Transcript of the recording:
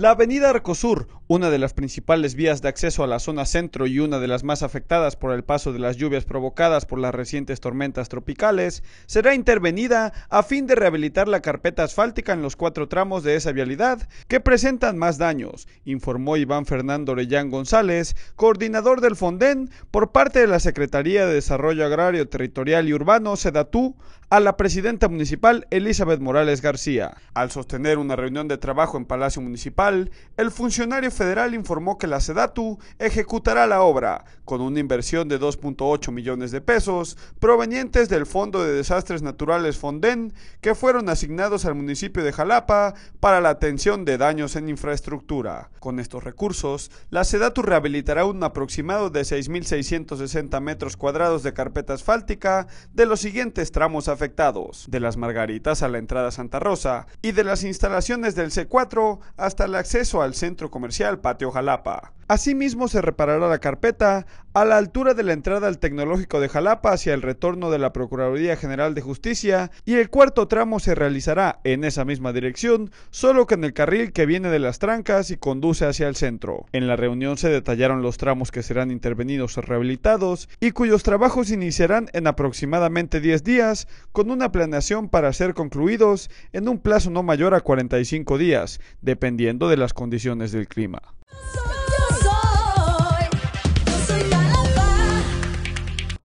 La avenida Arcosur, una de las principales vías de acceso a la zona centro y una de las más afectadas por el paso de las lluvias provocadas por las recientes tormentas tropicales, será intervenida a fin de rehabilitar la carpeta asfáltica en los cuatro tramos de esa vialidad que presentan más daños, informó Iván Fernando Orellán González, coordinador del Fonden, por parte de la Secretaría de Desarrollo Agrario Territorial y Urbano, SEDATU, a la presidenta municipal Elizabeth Morales García. Al sostener una reunión de trabajo en Palacio Municipal, el funcionario federal informó que la SEDATU ejecutará la obra, con una inversión de 2.8 millones de pesos provenientes del Fondo de Desastres Naturales Fonden, que fueron asignados al municipio de Jalapa para la atención de daños en infraestructura. Con estos recursos, la SEDATU rehabilitará un aproximado de 6.660 metros cuadrados de carpeta asfáltica de los siguientes tramos afectados, de las Margaritas a la entrada Santa Rosa y de las instalaciones del C4 hasta la acceso al centro comercial Patio Jalapa. Asimismo, se reparará la carpeta a la altura de la entrada al Tecnológico de Jalapa hacia el retorno de la Procuraduría General de Justicia y el cuarto tramo se realizará en esa misma dirección, solo que en el carril que viene de las trancas y conduce hacia el centro. En la reunión se detallaron los tramos que serán intervenidos o rehabilitados y cuyos trabajos iniciarán en aproximadamente 10 días, con una planeación para ser concluidos en un plazo no mayor a 45 días, dependiendo de las condiciones del clima.